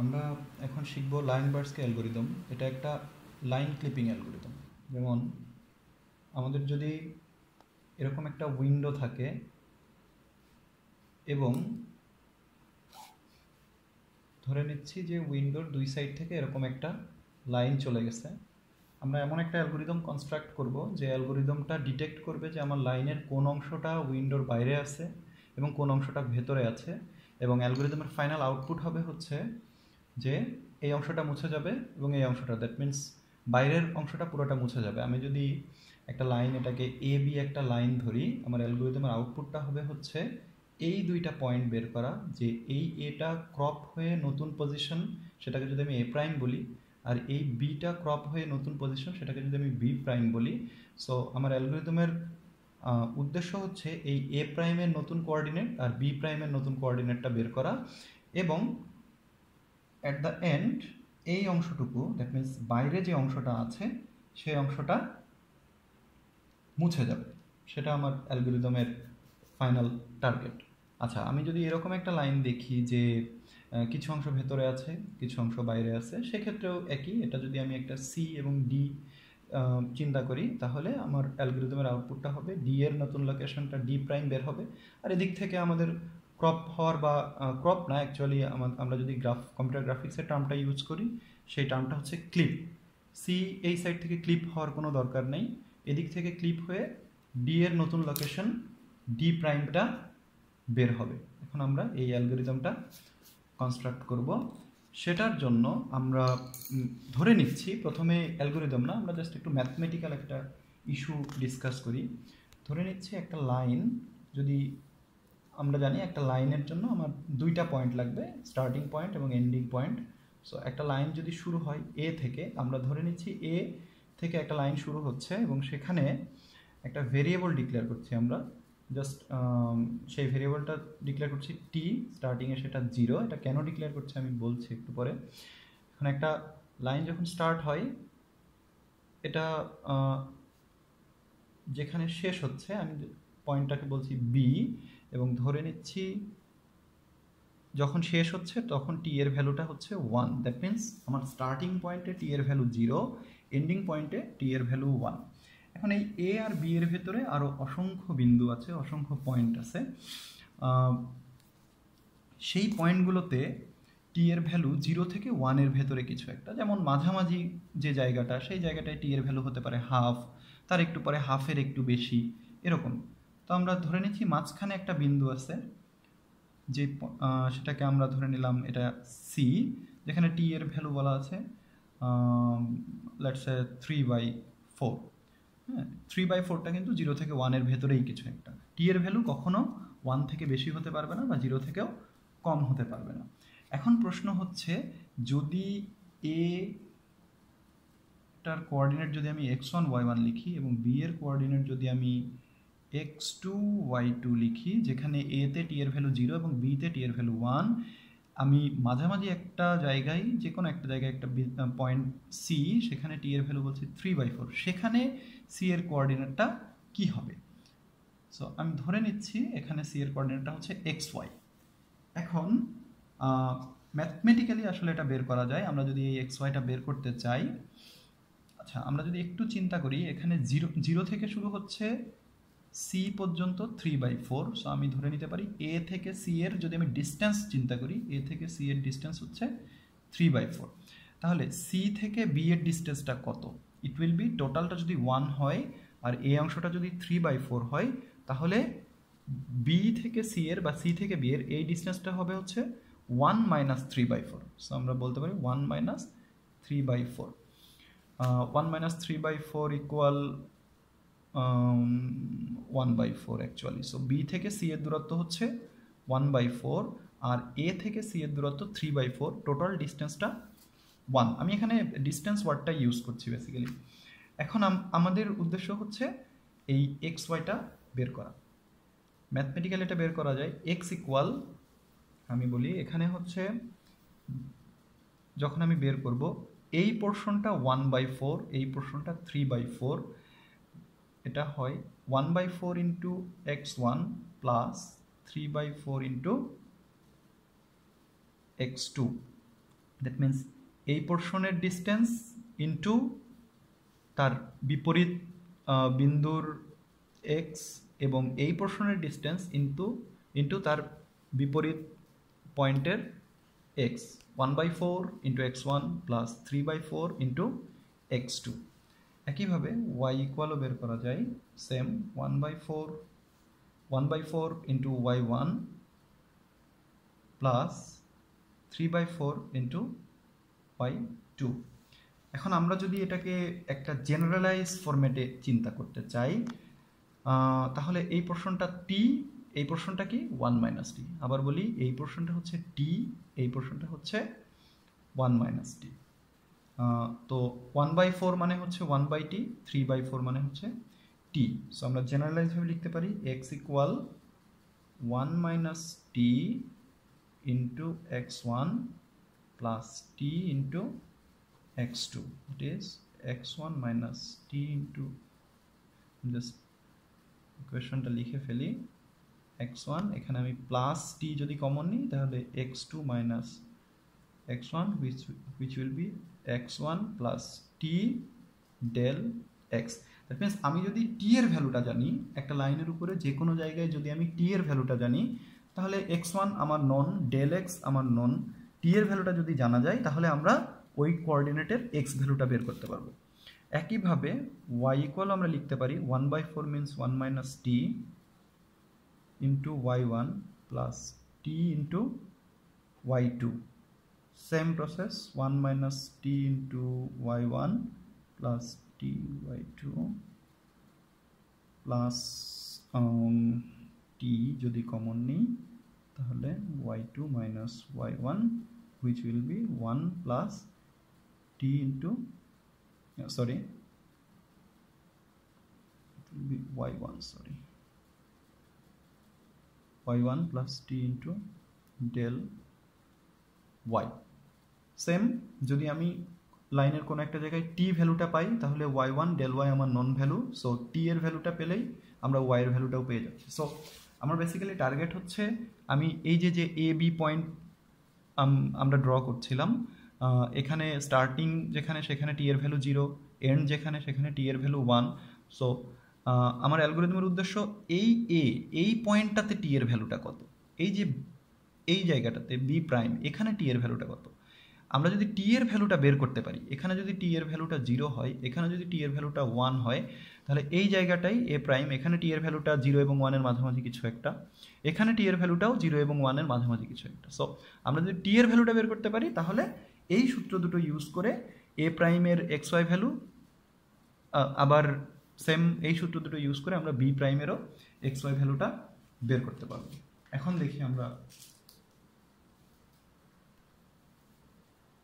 আমরা এখন শিখব লাইন বার্সকে অ্যালগোরিদম এটা একটা লাইন ক্লিপিং অ্যালগোরিদম যেমন আমাদের যদি এরকম একটা উইন্ডো থাকে এবং ধরে নিচ্ছি যে উইন্ডোর দুই সাইড থেকে এরকম একটা লাইন চলে গেছে আমরা এমন একটা অ্যালগোরিদম কনস্ট্রাক্ট করব যে অ্যালগোরিদমটা ডিটেক্ট করবে যে আমার লাইনের কোন অংশটা উইন্ডোর বাইরে আছে এবং কোন অংশটা ভেতরে আছে এবং অ্যালগোরিদমের ফাইনাল আউটপুট হবে হচ্ছে যে এই অংশটা মুছে যাবে এবং এই অংশটা দ্যাট মিনস বাইরের অংশটা পুরোটা মুছে যাবে আমি যদি একটা লাইন এটাকে এ বি একটা লাইন ধরি আমার অ্যালগোরিদমের আউটপুটটা হবে হচ্ছে এই দুইটা পয়েন্ট বের করা যে এই এটা ক্রপ হয়ে নতুন পজিশন সেটাকে যদি আমি এ প্রাইম বলি আর এই বিটা ক্রপ হয়ে নতুন পজিশন সেটাকে যদি আমি বি প্রাইম বলি সো আমার অ্যালগোরিদমের উদ্দেশ্য হচ্ছে এই এ প্রাইমের নতুন কোঅর্ডিনেট আর বি প্রাইমের নতুন কোঅর্ডিনেটটা বের করা এবং অ্যাট দ্য এন্ড এই অংশটুকু দ্যাট মিন্স বাইরে যে অংশটা আছে সেই অংশটা মুছে যাবে সেটা আমার অ্যালগোরিদমের ফাইনাল টার্গেট আচ্ছা আমি যদি এরকম একটা লাইন দেখি যে কিছু অংশ ভেতরে আছে কিছু অংশ বাইরে আছে সেক্ষেত্রেও একই এটা যদি আমি একটা সি এবং ডি চিন্তা করি তাহলে আমার অ্যালগোরিদমের আউটপুটটা হবে ডি এর নতুন লোকেশনটা ডি প্রাইম বের হবে আর এদিক থেকে আমাদের ক্রপ হওয়ার বা ক্রপ না অ্যাকচুয়ালি আমরা যদি গ্রাফ কম্পিউটার গ্রাফিক্সের টার্মটা ইউজ করি সেই টার্মটা হচ্ছে ক্লিপ সি এই সাইড থেকে ক্লিপ হওয়ার কোনো দরকার নেই এদিক থেকে ক্লিপ হয়ে ডি এর নতুন লোকেশন ডি প্রাইমটা বের হবে এখন আমরা এই অ্যালগোরিজমটা কনস্ট্রাক্ট করব সেটার জন্য আমরা ধরে নিচ্ছি প্রথমে অ্যালগোরিদম না আমরা জাস্ট একটু ম্যাথমেটিক্যাল একটা ইস্যু ডিসকাস করি ধরে নিচ্ছি একটা লাইন যদি আমরা জানি একটা লাইনের জন্য আমার দুইটা পয়েন্ট লাগবে স্টার্টিং পয়েন্ট এবং এন্ডিং পয়েন্ট সো একটা লাইন যদি শুরু হয় এ থেকে আমরা ধরে নিচ্ছি এ থেকে একটা লাইন শুরু হচ্ছে এবং সেখানে একটা ভেরিয়েবল ডিক্লেয়ার করছি আমরা জাস্ট um, সেই ভেরিয়েবলটা ডিক্লেয়ার করছি টি স্টার্টিংয়ে সেটা জিরো এটা কেন ডিক্লেয়ার করছে আমি বলছি একটু পরে এখন একটা লাইন যখন স্টার্ট হয় এটা যেখানে শেষ হচ্ছে আমি পয়েন্টটাকে বলছি বি এবং ধরে নিচ্ছি যখন শেষ হচ্ছে তখন টি এর ভ্যালুটা হচ্ছে ওয়ান দ্যাট মিন্স আমার স্টার্টিং পয়েন্টে টি এর ভ্যালু জিরো এন্ডিং পয়েন্টে টি এর ভ্যালু ওয়ান এখন এই এ আর বি এর ভেতরে আরও অসংখ্য বিন্দু আছে অসংখ্য পয়েন্ট আছে সেই পয়েন্টগুলোতে টি এর ভ্যালু জিরো থেকে ওয়ানের ভেতরে কিছু একটা যেমন মাঝামাঝি যে জায়গাটা সেই জায়গাটায় টি এর ভ্যালু হতে পারে হাফ তার একটু পরে হাফের একটু বেশি এরকম তো আমরা ধরে নিচ্ছি মাঝখানে একটা বিন্দু আছে যে সেটাকে আমরা ধরে নিলাম এটা সি যেখানে টি এর ভ্যালু বলা আছে লেটস থ্রি বাই ফোর হ্যাঁ থ্রি বাই ফোরটা কিন্তু জিরো থেকে ওয়ানের ভেতরেই কিছু একটা টি এর ভ্যালু কখনও ওয়ান থেকে বেশি হতে পারবে না বা জিরো থেকেও কম হতে পারবে না এখন প্রশ্ন হচ্ছে যদি এটার কোঅর্ডিনেট যদি আমি এক্স ওয়ান ওয়াই ওয়ান লিখি এবং বি এর কোঅর্ডিনেট যদি আমি এক্স টু ওয়াই টু লিখি যেখানে এতে টি এর ভ্যালু জিরো এবং বিতে টি এর ভ্যালু ওয়ান আমি মাঝামাঝি একটা জায়গায় যে কোনো একটা জায়গায় একটা পয়েন্ট সি সেখানে টি এর ভ্যালু বলছি থ্রি বাই ফোর সেখানে সি এর কোঅর্ডিনেটটা কী হবে সো আমি ধরে নিচ্ছি এখানে সি এর কোঅর্ডিনেটটা হচ্ছে এক্স ওয়াই এখন ম্যাথমেটিক্যালি আসলে এটা বের করা যায় আমরা যদি এই এক্স ওয়াইটা বের করতে চাই আচ্ছা আমরা যদি একটু চিন্তা করি এখানে জিরো জিরো থেকে শুরু হচ্ছে সি পর্যন্ত থ্রি বাই ফোর সো আমি ধরে নিতে পারি এ থেকে সি এর যদি আমি ডিস্টেন্স চিন্তা করি এ থেকে সি এর ডিস্টেন্স হচ্ছে থ্রি বাই ফোর তাহলে সি থেকে বি এর ডিস্টেন্সটা কত ইট উইল বি টোটালটা যদি ওয়ান হয় আর এ অংশটা যদি থ্রি বাই ফোর হয় তাহলে বি থেকে সি এর বা সি থেকে বি এর এই ডিস্টেন্সটা হবে হচ্ছে one minus three by four so আমরা বলতে পারি one minus three by four one minus three by four equal one by four actually so B থেকে সি এর দূরত্ব হচ্ছে ওয়ান বাই ফোর আর এ থেকে সি এর দূরত্ব থ্রি বাই ফোর টোটাল ডিস্টেন্সটা ওয়ান আমি এখানে ডিস্টেন্স ওয়ার্ডটা ইউজ করছি বেসিক্যালি এখন আমাদের উদ্দেশ্য হচ্ছে এই এক্স ওয়াইটা বের করা ম্যাথমেটিক্যাল এটা বের করা যায় এক্স ইকুয়াল আমি বলি এখানে হচ্ছে যখন আমি বের করব এই পোর্শনটা ওয়ান বাই ফোর এই পোর্শনটা থ্রি বাই ফোর এটা হয় one by four into x one plus three by four into x two that means এই পোর্শনের ডিস্টেন্স ইন্টু তার বিপরীত বিন্দুর এক্স এবং এই পোর্শনের ডিস্টেন্স ইন্টু ইন্টু তার বিপরীত পয়েন্টের x one by four into x one plus three by four into x two একইভাবে ওয়াই ইকুয়ালও বের করা যায় same one by four one by four into y one plus three by four into y two এখন আমরা যদি এটাকে একটা জেনারেলাইজ ফরম্যাটে চিন্তা করতে চাই তাহলে এই প্রশ্নটা টি এই পোর্শনটা কি ওয়ান মাইনাস টি আবার বলি এই প্রশ্নটা হচ্ছে টি এই পোর্শনটা হচ্ছে ওয়ান মাইনাস টি তো ওয়ান বাই ফোর মানে হচ্ছে one by t three by four মানে হচ্ছে টি সো আমরা জেনারেলাইজভাবে লিখতে পারি x equal one minus t into x one plus t into x two it is x one minus t into just ইকুয়েশনটা লিখে ফেলি এক্স ওয়ান এখানে আমি প্লাস টি যদি কমন নিই তাহলে x two minus x one which which will be x one plus t del x that means আমি যদি টি এর ভ্যালুটা জানি একটা লাইনের উপরে যে কোনো জায়গায় যদি আমি টি এর ভ্যালুটা জানি তাহলে এক্স ওয়ান আমার নন ডেল এক্স আমার নন টি এর ভ্যালুটা যদি জানা যায় তাহলে আমরা ওই কোঅর্ডিনেটের এক্স ভ্যালুটা বের করতে পারবো একইভাবে ওয়াই ইকুয়াল আমরা লিখতে পারি one by four means one minus t into y one plus t into y two same process 1 minus t into y1 plus t y2 plus um, t jodi common ni tahale y2 minus y1 which will be 1 plus t into sorry it will be y1 sorry y1 plus t into del y. Same যদি আমি লাইনের কোনো একটা জায়গায় টি ভ্যালুটা পাই তাহলে Y one del Y আমার নন value so টি এর ভ্যালুটা পেলেই আমরা ওয়াই এর ভ্যালুটাও পেয়ে যাচ্ছি সো আমার বেসিক্যালি টার্গেট হচ্ছে আমি এই যে যে এ বি পয়েন্ট আমরা ড্র করছিলাম এখানে স্টার্টিং যেখানে সেখানে টি এর ভ্যালু জিরো এন্ড যেখানে সেখানে টি এর ভ্যালু ওয়ান সো আমার অ্যালগোরিদমের উদ্দেশ্য এই এ এই পয়েন্টটাতে টি এর ভ্যালুটা কত এই যে এই জায়গাটাতে বি প্রাইম এখানে টি এর ভ্যালুটা কত আমরা যদি টি এর ভ্যালুটা বের করতে পারি এখানে যদি টি এর ভ্যালুটা জিরো হয় এখানে যদি টি এর ভ্যালুটা ওয়ান হয় তাহলে এই জায়গাটাই এ প্রাইম এখানে টি এর ভ্যালুটা জিরো এবং ওয়ানের মাঝামাঝি কিছু একটা এখানে টি এর ভ্যালুটাও জিরো এবং ওয়ানের মাঝামাঝি কিছু একটা সো আমরা যদি টি এর ভ্যালুটা বের করতে পারি তাহলে এই সূত্র দুটো ইউজ করে এ প্রাইমের এক্স ওয়াই ভ্যালু আবার সেম এই সূত্র দুটো ইউজ করে আমরা বি প্রাইমেরও এক্স ওয়াই ভ্যালুটা বের করতে পারবো এখন দেখি আমরা